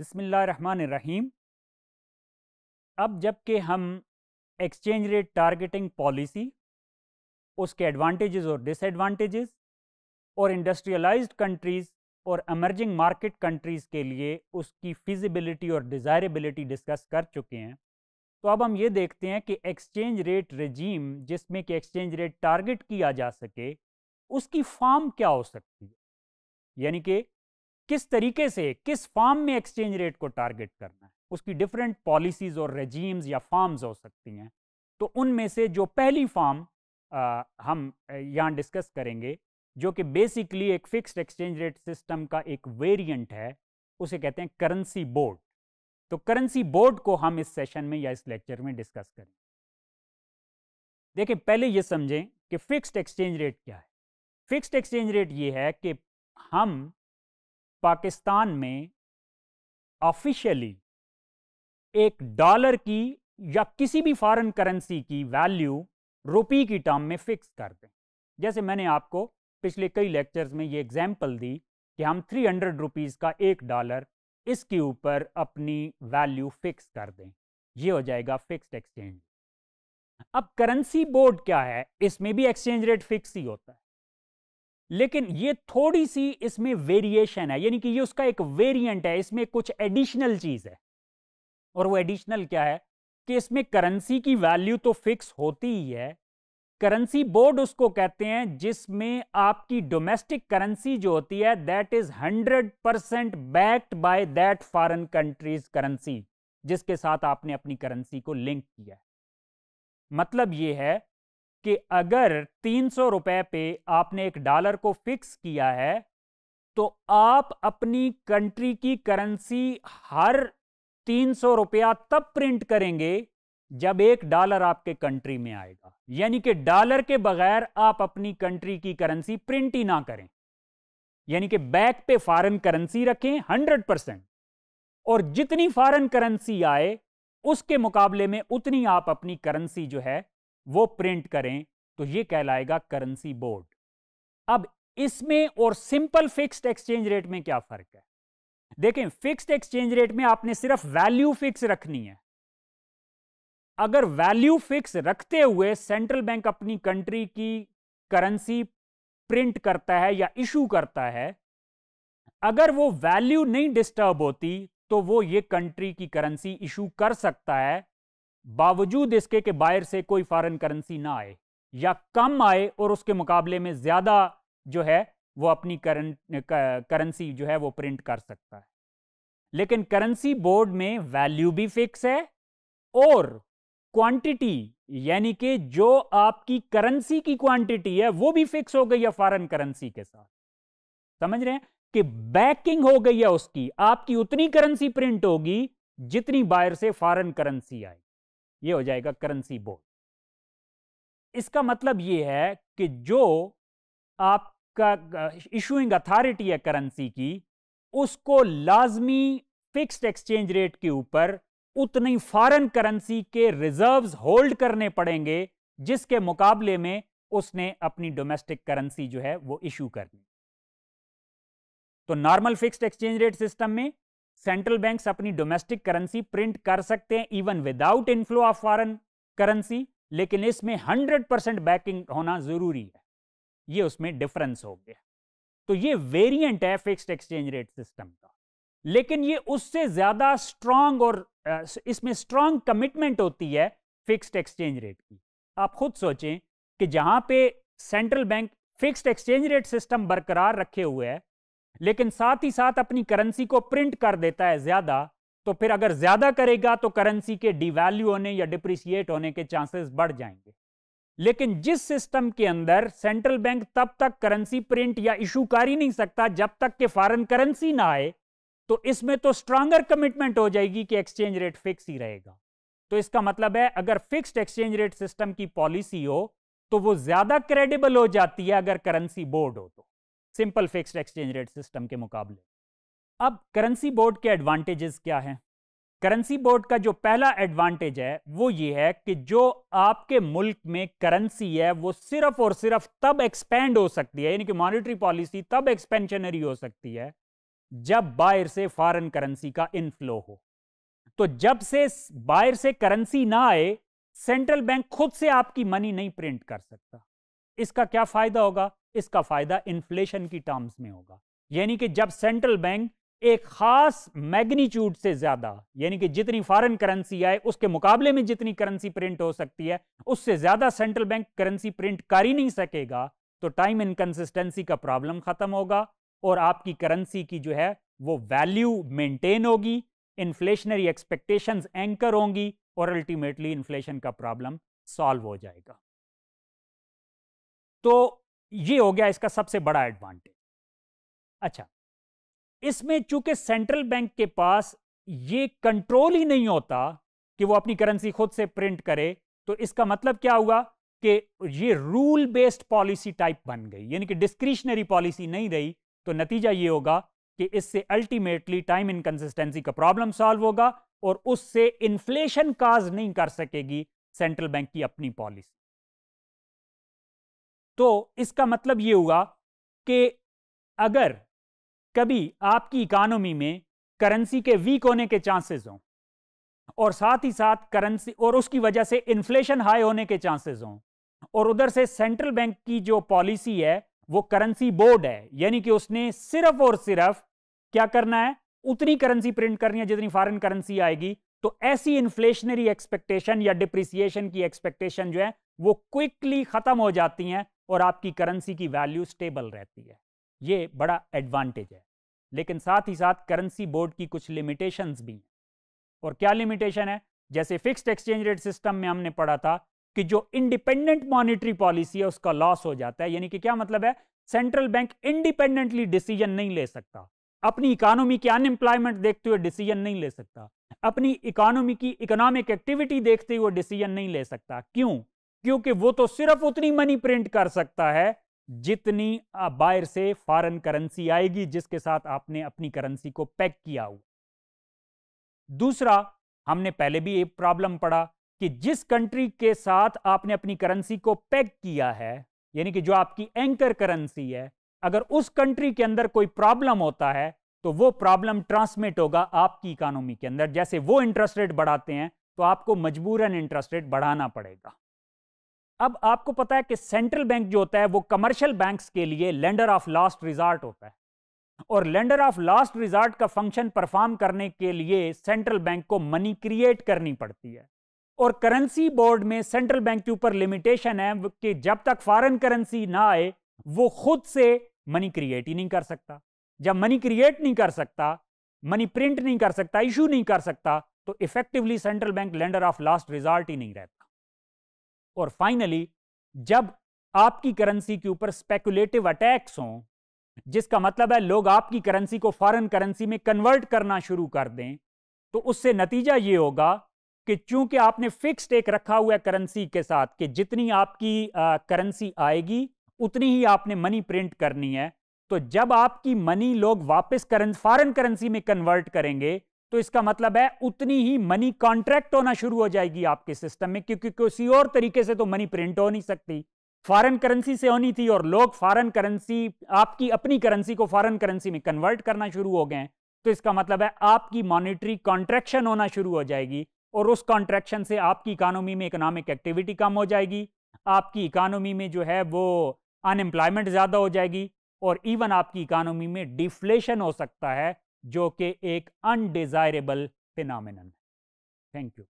बसमीम अब जबकि हम एक्सचेंज रेट टारगेटिंग पॉलिसी उसके एडवांटेजेस और डिसएडवांटेजेस और इंडस्ट्रियलाइज्ड कंट्रीज़ और अमर्जिंग मार्केट कंट्रीज़ के लिए उसकी फिजिबिलिटी और डिज़ायरेबिलिटी डिस्कस कर चुके हैं तो अब हम ये देखते हैं कि एक्सचेंज रेट रेजीम जिसमें कि एक्सचेंज रेट टारगेट किया जा सके उसकी फॉर्म क्या हो सकती है यानी कि किस तरीके से किस फार्म में एक्सचेंज रेट को टारगेट करना है उसकी डिफरेंट पॉलिसीज और रेजीम्स या फॉर्म्स हो सकती हैं तो उनमें से जो पहली फार्म हम यहाँ डिस्कस करेंगे जो कि बेसिकली एक फिक्स्ड एक्सचेंज रेट सिस्टम का एक वेरिएंट है उसे कहते हैं करेंसी बोर्ड तो करेंसी बोर्ड को हम इस सेशन में या इस लेक्चर में डिस्कस करें देखिए पहले ये समझें कि फिक्स्ड एक्सचेंज रेट क्या है फिक्स्ड एक्सचेंज रेट ये है कि हम पाकिस्तान में ऑफिशियली एक डॉलर की या किसी भी फॉरेन करेंसी की वैल्यू रुपी की टर्म में फिक्स कर दें जैसे मैंने आपको पिछले कई लेक्चर्स में ये एग्जाम्पल दी कि हम थ्री हंड्रेड रुपीज़ का एक डॉलर इसके ऊपर अपनी वैल्यू फिक्स कर दें ये हो जाएगा फिक्स्ड एक्सचेंज अब करेंसी बोर्ड क्या है इसमें भी एक्सचेंज रेट फिक्स ही होता है लेकिन ये थोड़ी सी इसमें वेरिएशन है यानी कि ये उसका एक वेरिएंट है इसमें कुछ एडिशनल चीज है और वो एडिशनल क्या है कि इसमें करेंसी की वैल्यू तो फिक्स होती ही है करेंसी बोर्ड उसको कहते हैं जिसमें आपकी डोमेस्टिक करेंसी जो होती है that is hundred percent backed by that foreign countries currency जिसके साथ आपने अपनी करेंसी को लिंक किया है मतलब ये है कि अगर तीन सौ रुपए पे आपने एक डॉलर को फिक्स किया है तो आप अपनी कंट्री की करेंसी हर तीन सौ रुपया तब प्रिंट करेंगे जब एक डॉलर आपके कंट्री में आएगा यानी कि डॉलर के बगैर आप अपनी कंट्री की करेंसी प्रिंट ही ना करें यानी कि बैक पे फॉरेन करेंसी रखें हंड्रेड परसेंट और जितनी फॉरेन करेंसी आए उसके मुकाबले में उतनी आप अपनी करेंसी जो है वो प्रिंट करें तो ये कहलाएगा करेंसी बोर्ड अब इसमें और सिंपल फिक्स्ड एक्सचेंज रेट में क्या फर्क है देखें फिक्स्ड एक्सचेंज रेट में आपने सिर्फ वैल्यू फिक्स रखनी है अगर वैल्यू फिक्स रखते हुए सेंट्रल बैंक अपनी कंट्री की करेंसी प्रिंट करता है या इशू करता है अगर वो वैल्यू नहीं डिस्टर्ब होती तो वो ये कंट्री की करेंसी इशू कर सकता है बावजूद इसके कि बाहर से कोई फॉरेन करेंसी ना आए या कम आए और उसके मुकाबले में ज़्यादा जो है वो अपनी करेंसी जो है वो प्रिंट कर सकता है लेकिन करेंसी बोर्ड में वैल्यू भी फिक्स है और क्वांटिटी यानी कि जो आपकी करेंसी की क्वांटिटी है वो भी फिक्स हो गई है फॉरेन करेंसी के साथ समझ रहे हैं कि बैकिंग हो गई है उसकी आपकी उतनी करेंसी प्रिंट होगी जितनी बाहर से फॉरेन करेंसी आएगी ये हो जाएगा करेंसी बोर्ड इसका मतलब ये है कि जो आपका इशूइंग अथॉरिटी है करेंसी की उसको लाजमी फिक्स्ड एक्सचेंज रेट के ऊपर उतनी फॉरेन करेंसी के रिजर्व्स होल्ड करने पड़ेंगे जिसके मुकाबले में उसने अपनी डोमेस्टिक करेंसी जो है वो इशू करनी तो normal fixed exchange rate system में सेंट्रल बैंक्स अपनी डोमेस्टिक करेंसी प्रिंट कर सकते हैं even without inflow of foreign currency लेकिन इसमें 100 परसेंट बैकिंग होना जरूरी है ये उसमें डिफरेंस हो गया तो ये वेरिएंट है फिक्स्ड एक्सचेंज रेट सिस्टम का लेकिन ये उससे ज्यादा स्ट्रांग और इसमें स्ट्रांग कमिटमेंट होती है फिक्स्ड एक्सचेंज रेट की आप खुद सोचें कि जहां पे central bank fixed exchange rate system बरकरार रखे हुए है लेकिन साथ ही साथ अपनी करेंसी को प्रिंट कर देता है ज्यादा तो फिर अगर ज्यादा करेगा तो करेंसी के डिवैल्यू होने या डिप्रिसिएट होने के चांसेस बढ़ जाएंगे लेकिन जिस सिस्टम के अंदर सेंट्रल बैंक तब तक करेंसी प्रिंट या इशू कर ही नहीं सकता जब तक के फॉरेन करेंसी ना आए तो इसमें तो स्ट्रांगर कमिटमेंट हो जाएगी कि एक्सचेंज रेट फिक्स ही रहेगा तो इसका मतलब है अगर फिक्स्ड एक्सचेंज रेट सिस्टम की पॉलिसी हो तो वो ज्यादा क्रेडिबल हो जाती है अगर करेंसी बोर्ड हो तो simple fixed exchange rate system के मुकाबले अब करेंसी बोर्ड के एडवांटेजेस क्या हैं करेंसी बोर्ड का जो पहला एडवांटेज है वो ये है कि जो आपके मुल्क में करेंसी है वो सिर्फ और सिर्फ तब एक्सपेंड हो सकती है यानी कि मॉनेटरी पॉलिसी तब एक्सपेंशनरी हो सकती है जब बाहर से फॉरेन करेंसी का इनफ्लो हो तो जब से बाहर से करेंसी ना आए सेंट्रल बैंक खुद से आपकी मनी नहीं प्रिंट कर सकता इसका क्या फायदा होगा इसका फायदा इन्फ्लेशन की टर्म्स में होगा यानी कि जब सेंट्रल बैंक एक खास मैग्नीट्यूड से ज्यादा यानी कि जितनी फॉरेन करेंसी आए उसके मुकाबले में जितनी करेंसी प्रिंट हो सकती है उससे ज्यादा सेंट्रल बैंक करेंसी प्रिंट कर ही नहीं सकेगा तो टाइम इनकन्सिस्टेंसी का प्रॉब्लम खत्म होगा और आपकी करेंसी की जो है वो वैल्यू मेंटेन होगी इन्फ्लेशनरी एक्सपेक्टेशंस एंकर होंगी और अल्टीमेटली इन्फ्लेशन का प्रॉब्लम सॉल्व हो जाएगा तो ये हो गया इसका सबसे बड़ा एडवांटेज अच्छा इसमें चूंकि सेंट्रल बैंक के पास ये कंट्रोल ही नहीं होता कि वो अपनी करेंसी खुद से प्रिंट करे तो इसका मतलब क्या हुआ कि ये रूल बेस्ड पॉलिसी टाइप बन गई यानी कि डिस्क्रिशनरी पॉलिसी नहीं रही तो नतीजा ये होगा कि इससे अल्टीमेटली टाइम इनकन्सिस्टेंसी का प्रॉब्लम सॉल्व होगा और उससे इन्फ्लेशन काज नहीं कर सकेगी सेंट्रल बैंक की अपनी पॉलिसी तो इसका मतलब ये हुआ कि अगर कभी आपकी इकानमी में करेंसी के वीक होने के चांसेस हों और साथ ही साथ करेंसी और उसकी वजह से इन्फ्लेशन हाई होने के चांसेस हों और उधर से सेंट्रल बैंक की जो पॉलिसी है वो करेंसी बोर्ड है यानी कि उसने सिर्फ और सिर्फ क्या करना है उतनी करेंसी प्रिंट करनी है जितनी फॉरेन करेंसी आएगी तो ऐसी इन्फ्लेशनरी एक्सपेक्टेशन या डिप्रिसिएशन की एक्सपेक्टेशन जो है वो क्विकली खत्म हो जाती हैं और आपकी करेंसी की वैल्यू स्टेबल रहती है ये बड़ा एडवांटेज है लेकिन साथ ही साथ करेंसी बोर्ड की कुछ लिमिटेशंस भी हैं और क्या लिमिटेशन है जैसे फिक्स्ड एक्सचेंज रेट सिस्टम में हमने पढ़ा था कि जो इंडिपेंडेंट मॉनिटरी पॉलिसी है उसका लॉस हो जाता है यानी कि क्या मतलब है सेंट्रल बैंक इंडिपेंडेंटली डिसीजन नहीं ले सकता अपनी इकोनॉमी की अनएम्प्लॉयमेंट देखते हुए डिसीजन नहीं ले सकता अपनी इकोनॉमी की इकोनॉमिक एक्टिविटी देखते हुए डिसीजन नहीं ले सकता क्यों क्योंकि वो तो सिर्फ उतनी मनी प्रिंट कर सकता है जितनी बाहर से फॉरेन करेंसी आएगी जिसके साथ आपने अपनी करेंसी को पैक किया हुआ दूसरा हमने पहले भी एक प्रॉब्लम पड़ा कि जिस कंट्री के साथ आपने अपनी करेंसी को पैक किया है यानी कि जो आपकी एंकर करेंसी है अगर उस कंट्री के अंदर कोई प्रॉब्लम होता है तो वो प्रॉब्लम ट्रांसमिट होगा आपकी इकोनॉमी के अंदर जैसे वो इंटरेस्ट रेट बढ़ाते हैं तो आपको मजबूरन इंटरेस्ट रेट बढ़ाना पड़ेगा अब आपको पता है कि सेंट्रल बैंक जो होता है वो कमर्शियल बैंक्स के लिए लेंडर ऑफ लास्ट रिजॉर्ट होता है और लेंडर ऑफ लास्ट रिजॉर्ट का फंक्शन परफॉर्म करने के लिए सेंट्रल बैंक को मनी क्रिएट करनी पड़ती है और करेंसी बोर्ड में सेंट्रल बैंक के ऊपर लिमिटेशन है कि जब तक फॉरन करेंसी ना आए वो खुद से मनी क्रिएट ही नहीं कर सकता जब मनी क्रिएट नहीं कर सकता मनी प्रिंट नहीं कर सकता इशू नहीं कर सकता तो effectively central bank lender of last resort ही नहीं रहता और फाइनली जब आपकी करेंसी के ऊपर स्पेकुलेटिव अटैक्स हों जिसका मतलब है लोग आपकी करेंसी को फॉरेन करेंसी में कन्वर्ट करना शुरू कर दें तो उससे नतीजा ये होगा कि चूंकि आपने फिक्स्ड एक रखा हुआ करेंसी के साथ कि जितनी आपकी करेंसी आएगी उतनी ही आपने मनी प्रिंट करनी है तो जब आपकी मनी लोग वापस करन, फॉरेन करेंसी में कन्वर्ट करेंगे तो इसका मतलब है उतनी ही मनी कॉन्ट्रैक्ट होना शुरू हो जाएगी आपके सिस्टम में क्योंकि किसी और तरीके से तो मनी प्रिंट हो नहीं सकती फॉरेन करेंसी से होनी थी और लोग फॉरेन करेंसी आपकी अपनी करेंसी को फॉरेन करेंसी में कन्वर्ट करना शुरू हो गए तो इसका मतलब है आपकी मॉनिटरी कॉन्ट्रैक्शन होना शुरू हो जाएगी और उस कॉन्ट्रैक्शन से आपकी इकोनॉमी में इकोनॉमिक एक्टिविटी कम हो जाएगी आपकी इकोनॉमी में जो है वो अनएम्प्लॉयमेंट ज़्यादा हो जाएगी और इवन आपकी इकोनॉमी में डिफ्लेशन हो सकता है जो कि एक अनडिज़ायरेबल फिनमिन है थैंक यू